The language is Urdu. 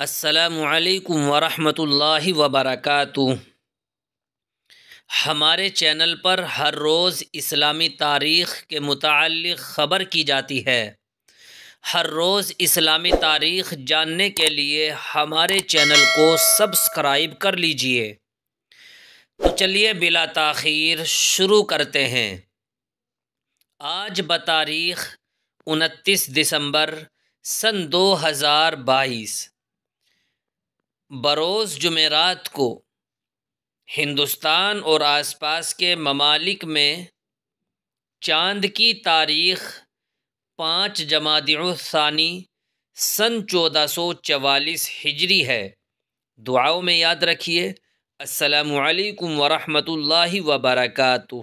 السلام علیکم ورحمۃ اللہ وبرکاتہ ہمارے چینل پر ہر روز اسلامی تاریخ کے متعلق خبر کی جاتی ہے ہر روز اسلامی تاریخ جاننے کے لیے ہمارے چینل کو سبسکرائب کر لیجئے تو چلیے بلا تاخیر شروع کرتے ہیں آج ب تاریخ انتیس دسمبر سن دو ہزار بائیس بروز جمعرات کو ہندوستان اور آس پاس کے ممالک میں چاند کی تاریخ پانچ جماعت ثانی سن چودہ سو چوالیس ہجری ہے دعاؤں میں یاد رکھیے السلام علیکم ورحمۃ اللہ وبرکاتہ